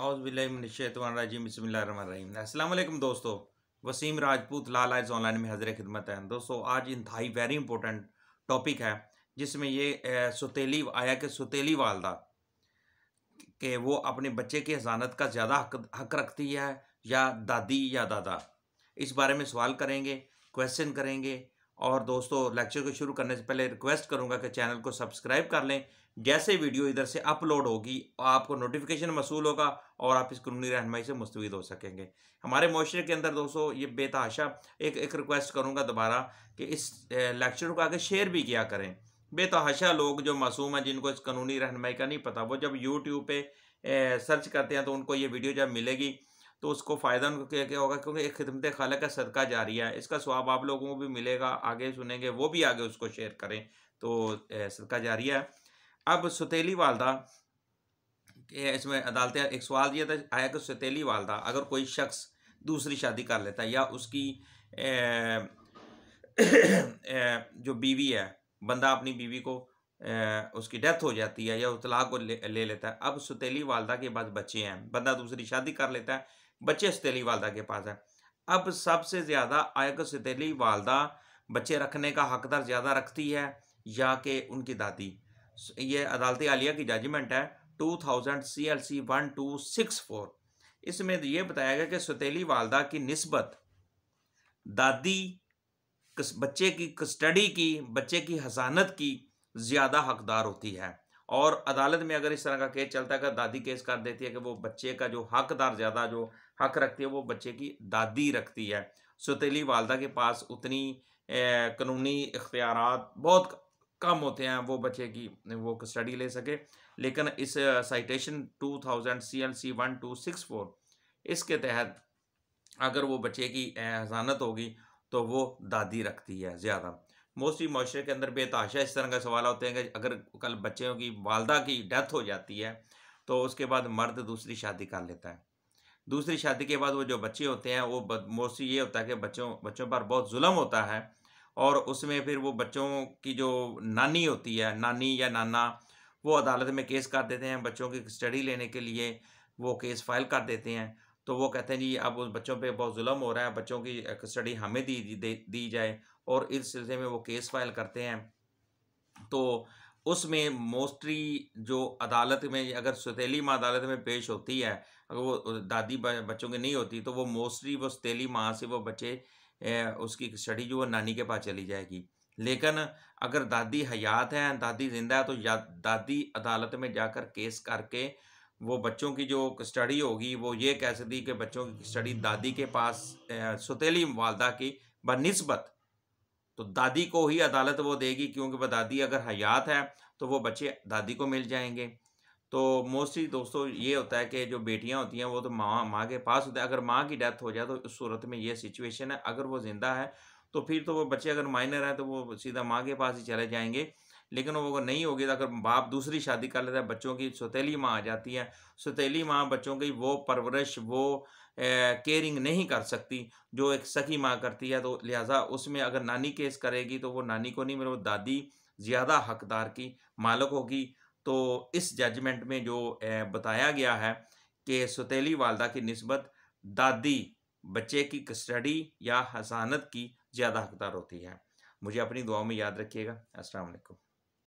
अस्सलाम दोस्तों वसीम राजपूत लाला इस ऑनलाइन में हज़र खिदमत है दोस्तों आज इंतहाई वेरी इंपॉर्टेंट टॉपिक है जिसमें ये सुतीली आया कि सुतीली वालदा कि वो अपने बच्चे की हजानत का ज़्यादा हक हक रखती है या दादी या दादा इस बारे में सवाल करेंगे क्वेश्चन करेंगे और दोस्तों लेक्चर को शुरू करने से पहले रिक्वेस्ट करूंगा कि चैनल को सब्सक्राइब कर लें जैसे वीडियो इधर से अपलोड होगी आपको नोटिफिकेशन मसूल होगा और आप इस कानूनी रहनमई से मुस्तविद हो सकेंगे हमारे माशरे के अंदर दोस्तों ये बेतहाशा एक एक रिक्वेस्ट करूँगा दोबारा कि इस लेक्चर को आगे शेयर भी किया करें बेतहाशा लोग जो मासूम हैं जिनको इस कानूनी रहनमई का नहीं पता वो जब यूट्यूब पर सर्च करते हैं तो उनको ये वीडियो जब मिलेगी तो उसको फ़ायदा उनको क्या क्या होगा क्योंकि एक खिदमत खाला का सदका जारी है इसका स्वाब आप लोगों को भी मिलेगा आगे सुनेंगे वो भी आगे उसको शेयर करें तो सदका जारी है अब सतीली वालदा इसमें अदालत एक सवाल यह था आया कि सतीली वालदा अगर कोई शख्स दूसरी शादी कर लेता है या उसकी ए, ए, जो बीवी है बंदा अपनी बीवी को ए, उसकी डेथ हो जाती है या उतलाक को ले, ले लेता है अब सतीली वालदा के बाद बच्चे हैं बंदा दूसरी शादी कर लेता है बच्चे सतीली वालदा के पास है अब सबसे ज़्यादा आयक सतीली वालदा बच्चे रखने का हकदार ज़्यादा रखती है या कि उनकी दादी ये अदालती आलिया की जजमेंट है two thousand C L C one two six four इसमें तो यह बताया गया कि सतीली वालदा की नस्बत दादी बच्चे की कस्टडी की बच्चे की हसानत की ज़्यादा हकदार होती है और अदालत में अगर इस तरह का केस चलता है अगर दादी केस कर देती है कि वो बच्चे का जो हकदार ज़्यादा जो हक रखती है वो बच्चे की दादी रखती है सुतीली वालदा के पास उतनी कानूनी इख्तियार बहुत कम होते हैं वो बच्चे की वो स्टडी ले सके लेकिन इस citation two thousand C L C one two six four इसके तहत अगर वो बच्चे की हजानत होगी तो वो दादी रखती है ज़्यादा मोस्टली माशरे के अंदर बेतहाशा इस तरह का सवाल होते हैं कि अगर कल बच्चों की वालदा की डेथ हो जाती है तो उसके बाद मर्द दूसरी शादी कर लेता है दूसरी शादी के बाद वो जो बच्चे होते हैं वो मोस्टली ये होता है कि बच्चों बच्चों पर बहुत जुल्म होता है और उसमें फिर वो बच्चों की जो नानी होती है नानी या नाना वो अदालत में केस कर देते हैं बच्चों की स्टडी लेने के लिए वो केस फाइल कर देते हैं तो वो कहते हैं जी अब उस बच्चों पे बहुत जुल्म हो रहा है बच्चों की कस्टडी हमें दी दी, दी जाए और इस सिलसिले में वो केस फाइल करते हैं तो उसमें मोस्टली जो अदालत में अगर सतीली माँ अदालत में पेश होती है अगर वो दादी बच्चों की नहीं होती तो वो मोस्टली वो सतीली माँ से वो बच्चे उसकी स्टडी जो वो नानी के पास चली जाएगी लेकिन अगर दादी हयात हैं दादी जिंदा है तो या दादी अदालत में जाकर केस करके वो बच्चों की जो स्टडी होगी वो ये कह सकती कि बच्चों की स्टडी दादी के पास सुतीली वालदा की बनस्बत तो दादी को ही अदालत वो देगी क्योंकि वह दादी अगर हयात है तो वो बच्चे दादी को मिल जाएंगे तो मोस्टली दोस्तों ये होता है कि जो बेटियां होती हैं वो तो माँ माँ के पास होता है अगर माँ की डेथ हो जाए तो उस सूरत में ये सिचुएशन है अगर वो ज़िंदा है तो फिर तो वो बच्चे अगर माइनर हैं तो वो सीधा माँ के पास ही चले जाएंगे लेकिन वो नहीं होगी तो अगर बाप दूसरी शादी कर लेता है बच्चों की सौतेली माँ आ जाती है सौतेली माँ बच्चों की वो परवरिश वो केयरिंग नहीं कर सकती जो एक सखी माँ करती है तो लिहाजा उसमें अगर नानी केस करेगी तो वो नानी को नहीं मेरे वो दादी ज़्यादा हकदार की मालक होगी तो इस जजमेंट में जो बताया गया है कि सतीली वालदा की नस्बत दादी बच्चे की कस्टडी या हसानत की ज़्यादा हकदार होती है मुझे अपनी दुआओं में याद रखिएगा अस्सलाम वालेकुम